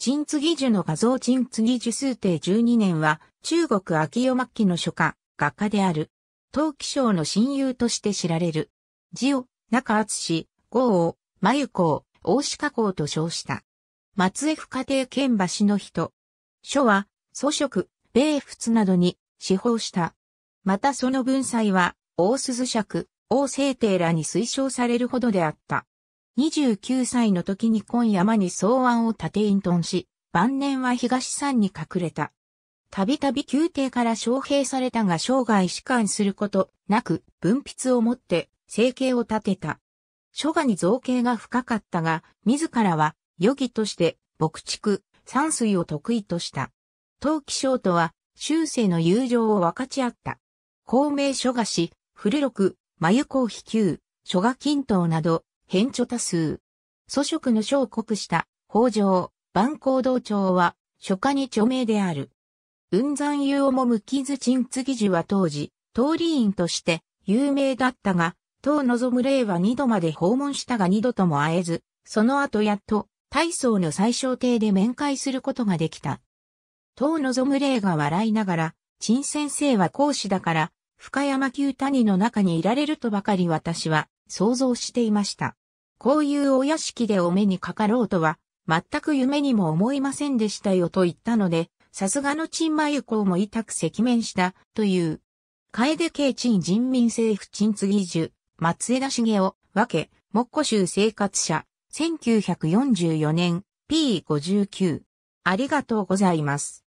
陳次樹の画像陳次樹数定12年は、中国秋代末期の書家、画家である。陶器賞の親友として知られる。字を、中厚氏、豪王、真由公、大鹿公と称した。松江府家庭兼橋の人。書は、祖食、米仏などに、司法した。またその文才は、大鈴尺、大聖帝らに推奨されるほどであった。29歳の時に今山に草案を立て隠遁し、晩年は東山に隠れた。たびたび宮廷から招聘されたが生涯仕官することなく、文筆を持って生計を立てた。書画に造形が深かったが、自らは、余儀として、牧畜、山水を得意とした。陶器章とは、修正の友情を分かち合った。孔明書画師、古六、眉子飛球、書画均等など、変著多数。祖職の書を国した、北条、万行道長は、書家に著名である。雲山遊をも無傷陳継樹は当時、通り院として有名だったが、当望むは二度まで訪問したが二度とも会えず、その後やっと、大宗の最小邸で面会することができた。当望むが笑いながら、陳先生は講師だから、深山旧谷の中にいられるとばかり私は想像していました。こういうお屋敷でお目にかかろうとは、全く夢にも思いませんでしたよと言ったので、さすがの陳麻由子も痛く赤面した、という。楓慶陳人民政府陳次樹、松枝茂雄、和家、木古州生活者、1944年、P59。ありがとうございます。